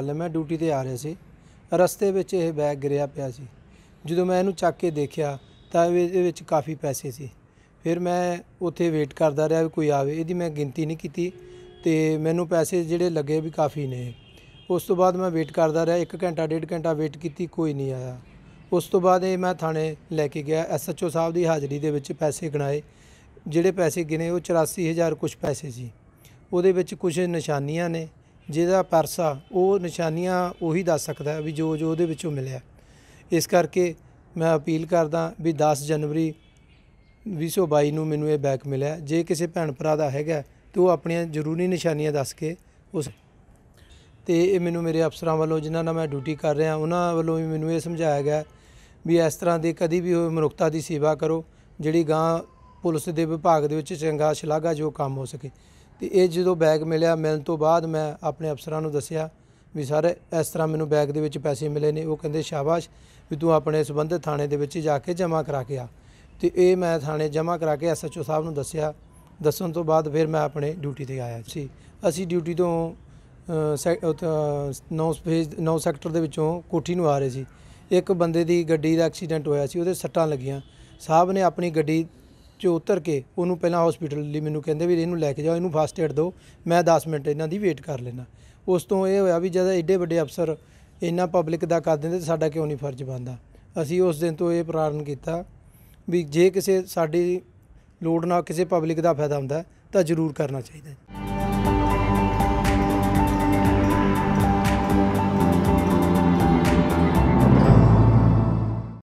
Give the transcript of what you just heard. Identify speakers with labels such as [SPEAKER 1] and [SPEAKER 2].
[SPEAKER 1] ਗੱਲ ਹੈ ਮੈਂ ਡਿਊਟੀ ਤੇ ਆ ਰਿਹਾ ਸੀ ਰਸਤੇ ਵਿੱਚ ਇਹ ਬੈਗ ਗਿਰਿਆ ਪਿਆ ਸੀ ਜਦੋਂ ਮੈਂ ਇਹਨੂੰ ਚੱਕ ਕੇ ਦੇਖਿਆ ਤਾਂ ਇਹਦੇ ਵਿੱਚ ਕਾਫੀ ਪੈਸੇ ਸੀ ਫਿਰ ਮੈਂ ਉੱਥੇ ਵੇਟ ਕਰਦਾ ਰਿਹਾ ਵੀ ਕੋਈ ਆਵੇ ਇਹਦੀ ਮੈਂ ਗਿਣਤੀ ਨਹੀਂ ਕੀਤੀ ਤੇ ਮੈਨੂੰ ਪੈਸੇ ਜਿਹੜੇ ਲੱਗੇ ਵੀ ਕਾਫੀ ਨੇ ਉਸ ਤੋਂ ਬਾਅਦ ਮੈਂ ਵੇਟ ਕਰਦਾ ਰਿਹਾ 1 ਘੰਟਾ 1.5 ਘੰਟਾ ਵੇਟ ਕੀਤੀ ਕੋਈ ਨਹੀਂ ਆਇਆ ਉਸ ਤੋਂ ਬਾਅਦ ਇਹ ਮੈਂ ਥਾਣੇ ਲੈ ਕੇ ਗਿਆ ਐਸਐਚਓ ਸਾਹਿਬ ਦੀ ਹਾਜ਼ਰੀ ਦੇ ਵਿੱਚ ਪੈਸੇ ਗਿਣਾਏ ਜਿਹੜੇ ਪੈਸੇ ਗਿਨੇ ਉਹ 84000 ਕੁਝ ਪੈਸੇ ਸੀ ਉਹਦੇ ਵਿੱਚ ਕੁਝ ਨਿਸ਼ਾਨੀਆਂ ਨੇ ਜਿਹਦਾ ਪਰਸ ਆ ਉਹ ਨਿਸ਼ਾਨੀਆਂ ਉਹੀ ਦੱਸ ਸਕਦਾ ਵੀ ਜੋ ਜੋ ਉਹਦੇ ਵਿੱਚੋਂ ਮਿਲਿਆ ਇਸ ਕਰਕੇ ਮੈਂ ਅਪੀਲ ਕਰਦਾ ਵੀ 10 ਜਨਵਰੀ 2022 ਨੂੰ ਮੈਨੂੰ ਇਹ ਬੈਕ ਮਿਲਿਆ ਜੇ ਕਿਸੇ ਭੈਣ ਭਰਾ ਦਾ ਹੈਗਾ ਤੇ ਉਹ ਆਪਣੀਆਂ ਜ਼ਰੂਰੀ ਨਿਸ਼ਾਨੀਆਂ ਦੱਸ ਕੇ ਉਸ ਤੇ ਇਹ ਮੈਨੂੰ ਮੇਰੇ ਅਫਸਰਾਂ ਵੱਲੋਂ ਜਿਨ੍ਹਾਂ ਨਾਲ ਮੈਂ ਡਿਊਟੀ ਕਰ ਰਿਹਾ ਉਹਨਾਂ ਵੱਲੋਂ ਵੀ ਮੈਨੂੰ ਇਹ ਸਮਝਾਇਆ ਗਿਆ ਵੀ ਇਸ ਤਰ੍ਹਾਂ ਦੇ ਕਦੀ ਵੀ ਹੋਏ ਮਨੁੱਖਤਾ ਦੀ ਸੇਵਾ ਕਰੋ ਜਿਹੜੀ ਗਾਂ ਪੁਲਿਸ ਦੇ ਵਿਭਾਗ ਦੇ ਵਿੱਚ ਚੰਗਾ ਜੋ ਕੰਮ ਹੋ ਸਕੇ ਤੇ ਇਹ ਜਦੋਂ ਬੈਗ ਮਿਲਿਆ ਮਿਲਣ ਤੋਂ ਬਾਅਦ ਮੈਂ ਆਪਣੇ ਅਫਸਰਾਂ ਨੂੰ ਦੱਸਿਆ ਵੀ ਸਰ ਇਸ ਤਰ੍ਹਾਂ ਮੈਨੂੰ ਬੈਗ ਦੇ ਵਿੱਚ ਪੈਸੇ ਮਿਲੇ ਨੇ ਉਹ ਕਹਿੰਦੇ ਸ਼ਾਬਾਸ਼ ਵੀ ਤੂੰ ਆਪਣੇ ਸਬੰਧਤ ਥਾਣੇ ਦੇ ਵਿੱਚ ਜਾ ਕੇ ਜਮ੍ਹਾਂ ਕਰਾ ਕੇ ਆ ਤੇ ਇਹ ਮੈਂ ਥਾਣੇ ਜਮ੍ਹਾਂ ਕਰਾ ਕੇ ਐਸਐਚਓ ਸਾਹਿਬ ਨੂੰ ਦੱਸਿਆ ਦੱਸਣ ਤੋਂ ਬਾਅਦ ਫਿਰ ਮੈਂ ਆਪਣੇ ਡਿਊਟੀ ਤੇ ਆਇਆ ਸੀ ਅਸੀਂ ਡਿਊਟੀ ਤੋਂ ਨੌ ਸਪੇਸ ਨੌ ਸੈਕਟਰ ਦੇ ਵਿੱਚੋਂ ਕੋਠੀ ਨੂੰ ਆ ਰਹੇ ਸੀ ਇੱਕ ਬੰਦੇ ਦੀ ਗੱਡੀ ਦਾ ਐਕਸੀਡੈਂਟ ਹੋਇਆ ਸੀ ਉਹਦੇ ਸੱਟਾਂ ਲੱਗੀਆਂ ਸਾਹਿਬ ਨੇ ਆਪਣੀ ਗੱਡੀ ਜੋ ਉਤਰ ਕੇ ਉਹਨੂੰ ਪਹਿਲਾਂ ਹਸਪੀਟਲ ਲਈ ਮੈਨੂੰ ਕਹਿੰਦੇ ਵੀ ਇਹਨੂੰ ਲੈ ਕੇ ਜਾਓ ਇਹਨੂੰ ਫਾਸਟ ਏਡ ਦਿਓ ਮੈਂ 10 ਮਿੰਟ ਇਹਨਾਂ ਦੀ ਵੇਟ ਕਰ ਲੈਣਾ ਉਸ ਤੋਂ ਇਹ ਹੋਇਆ ਵੀ ਜਦ ਐਡੇ ਵੱਡੇ ਅਫਸਰ ਇੰਨਾ ਪਬਲਿਕ ਦਾ ਕਰ ਦਿੰਦੇ ਸਾਡਾ ਕਿਉਂ ਨਹੀਂ ਫਰਜ਼ ਬੰਦਾ ਅਸੀਂ ਉਸ ਦਿਨ ਤੋਂ ਇਹ ਪ੍ਰਾਰਨ ਕੀਤਾ ਵੀ ਜੇ ਕਿਸੇ ਸਾਡੀ ਲੋੜ ਨਾਲ ਕਿਸੇ ਪਬਲਿਕ ਦਾ ਫਾਇਦਾ ਹੁੰਦਾ ਤਾਂ ਜ਼ਰੂਰ ਕਰਨਾ ਚਾਹੀਦਾ